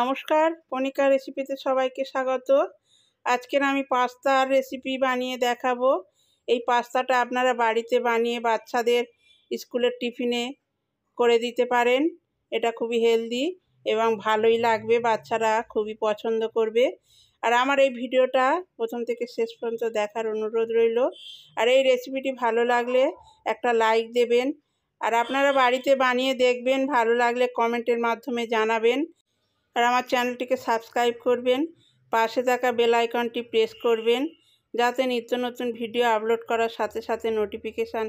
নমস্কার কণিকা রেসিপিতে সবাইকে স্বাগত আজকের আমি পাস্তার রেসিপি বানিয়ে দেখাবো এই পাস্তাটা আপনারা বাড়িতে বানিয়ে বাচ্চাদের স্কুলের টিফিনে করে দিতে পারেন এটা খুবই হেলদি এবং ভালোই লাগবে বাচ্চারা খুবই পছন্দ করবে আর আমার এই ভিডিওটা প্রথম থেকে শেষ পর্যন্ত দেখার অনুরোধ রইল আর এই রেসিপিটি ভালো লাগলে একটা লাইক দেবেন আর আপনারা বাড়িতে বানিয়ে দেখবেন ভালো লাগলে কমেন্টের মাধ্যমে জানাবেন আর আমার চ্যানেলটিকে সাবস্ক্রাইব করবেন পাশে থাকা বেল আইকনটি প্রেস করবেন যাতে নিত্য নতুন ভিডিও আপলোড করার সাথে সাথে নোটিফিকেশান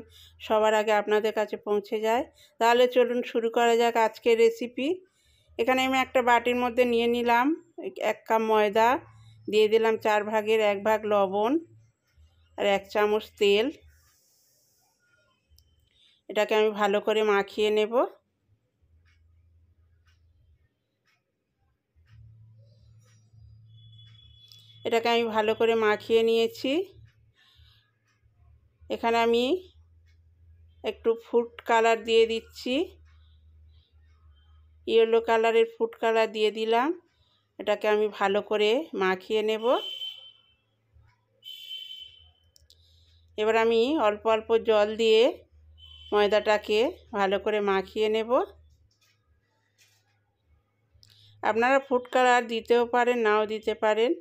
সবার আগে আপনাদের কাছে পৌঁছে যায় তাহলে চলুন শুরু করা যাক আজকের রেসিপি এখানে আমি একটা বাটির মধ্যে নিয়ে নিলাম এক কাপ ময়দা দিয়ে দিলাম চার ভাগের এক ভাগ লবণ আর এক চামচ তেল এটাকে আমি ভালো করে মাখিয়ে নেবো এটাকে আমি ভালো করে মাখিয়ে নিয়েছি এখানে আমি একটু ফুড কালার দিয়ে দিচ্ছি ইয়েলো কালারের ফুড কালার দিয়ে দিলাম এটাকে আমি ভালো করে মাখিয়ে নেব এবার আমি অল্প অল্প জল দিয়ে ময়দাটাকে ভালো করে মাখিয়ে নেব আপনারা ফুড কালার দিতেও পারেন নাও দিতে পারেন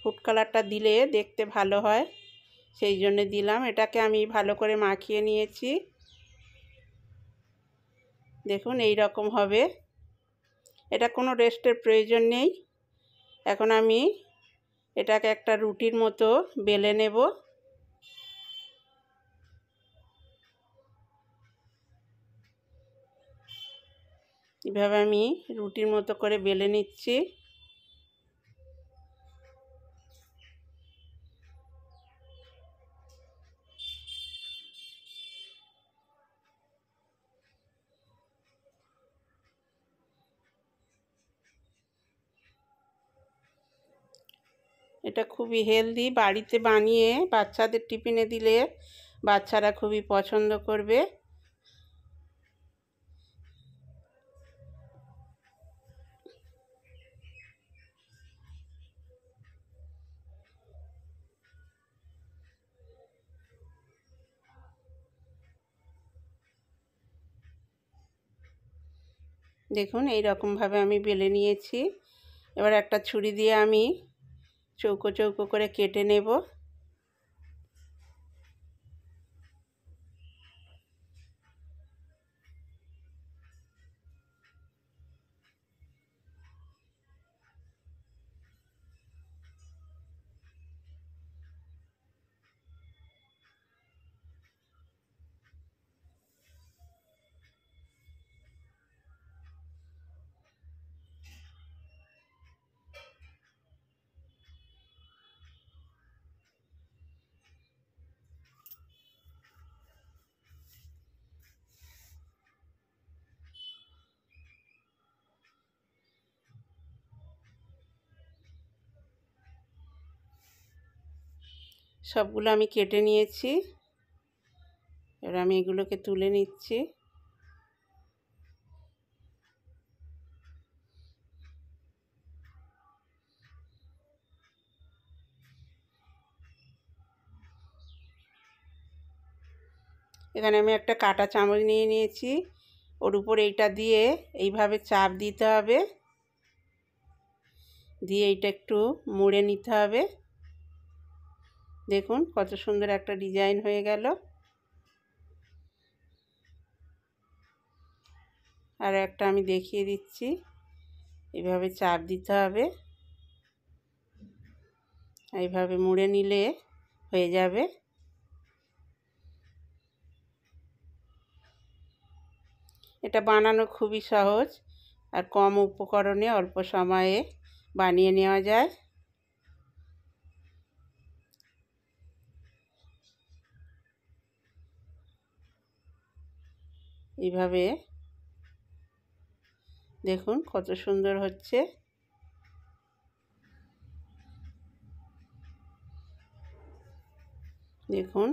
ফুড কালারটা দিলে দেখতে ভালো হয় সেই জন্য দিলাম এটাকে আমি ভালো করে মাখিয়ে নিয়েছি দেখুন এই রকম হবে এটা কোনো রেস্টের প্রয়োজন নেই এখন আমি এটাকে একটা রুটির মতো বেলে নেব এভাবে আমি রুটির মতো করে বেলে নিচ্ছি এটা খুবই হেলদি বাড়িতে বানিয়ে বাচ্চাদের টিফিনে দিলে বাচ্চারা খুবই পছন্দ করবে দেখুন এই রকমভাবে আমি বেলে নিয়েছি এবার একটা ছুরি দিয়ে আমি চৌকো চৌকো করে কেটে নেব সবগুলো আমি কেটে নিয়েছি এবার আমি এগুলোকে তুলে নিচ্ছি এখানে আমি একটা কাটা চামচ নিয়ে নিয়েছি ওর উপর এইটা দিয়ে এইভাবে চাপ দিতে হবে দিয়ে এইটা একটু মুড়ে নিতে হবে দেখুন কত সুন্দর একটা ডিজাইন হয়ে গেল আর একটা আমি দেখিয়ে দিচ্ছি এভাবে চাপ দিতে হবে এইভাবে মুড়ে নিলে হয়ে যাবে এটা বানানো খুবই সহজ আর কম উপকরণে অল্প সময়ে বানিয়ে নেওয়া যায় এইভাবে দেখুন কত সুন্দর হচ্ছে দেখুন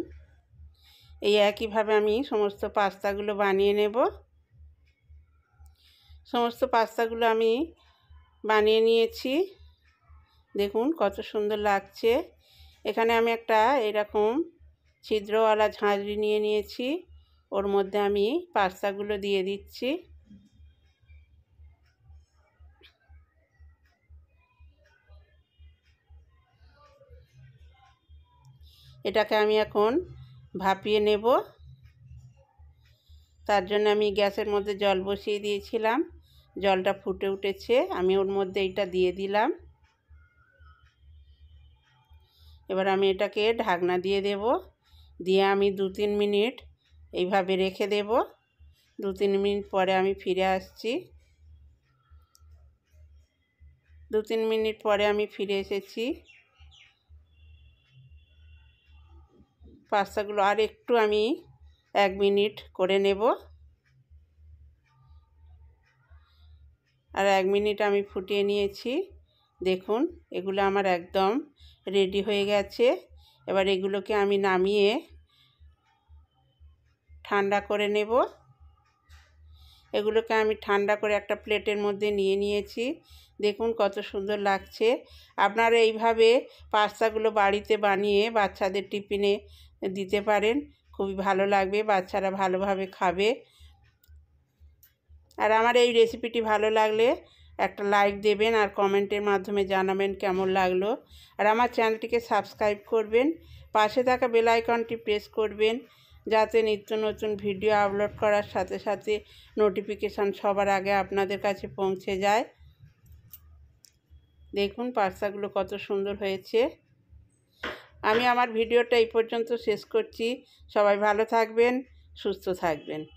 এই একইভাবে আমি সমস্ত পাস্তাগুলো বানিয়ে নেব সমস্ত পাস্তাগুলো আমি বানিয়ে নিয়েছি দেখুন কত সুন্দর লাগছে এখানে আমি একটা এরকম ছিদ্রওয়ালা ঝাঁঝরি নিয়ে নিয়েছি ওর মধ্যে আমি পাস্তাগুলো দিয়ে দিচ্ছি এটাকে আমি এখন ভাপিয়ে নেব তার জন্য আমি গ্যাসের মধ্যে জল বসিয়ে দিয়েছিলাম জলটা ফুটে উঠেছে আমি ওর মধ্যে এটা দিয়ে দিলাম এবার আমি এটাকে ঢাকনা দিয়ে দেব দিয়ে আমি দু তিন মিনিট এইভাবে রেখে দেব দু তিন মিনিট পরে আমি ফিরে আসছি দু তিন মিনিট পরে আমি ফিরে এসেছি পাস্তাগুলো আর একটু আমি এক মিনিট করে নেব আর এক মিনিট আমি ফুটিয়ে নিয়েছি দেখুন এগুলো আমার একদম রেডি হয়ে গেছে এবার এগুলোকে আমি নামিয়ে ঠান্ডা করে নেব এগুলোকে আমি ঠান্ডা করে একটা প্লেটের মধ্যে নিয়ে নিয়েছি দেখুন কত সুন্দর লাগছে আপনারা এইভাবে পাস্তাগুলো বাড়িতে বানিয়ে বাচ্চাদের টিফিনে দিতে পারেন খুবই ভালো লাগবে বাচ্চারা ভালোভাবে খাবে আর আমার এই রেসিপিটি ভালো লাগলে একটা লাইক দেবেন আর কমেন্টের মাধ্যমে জানাবেন কেমন লাগলো আর আমার চ্যানেলটিকে সাবস্ক্রাইব করবেন পাশে থাকা বেলাইকনটি প্রেস করবেন যাতে নিত্য নতুন ভিডিও আপলোড করার সাথে সাথে নোটিফিকেশান সবার আগে আপনাদের কাছে পৌঁছে যায় দেখুন পার্সাগুলো কত সুন্দর হয়েছে আমি আমার ভিডিওটা এই পর্যন্ত শেষ করছি সবাই ভালো থাকবেন সুস্থ থাকবেন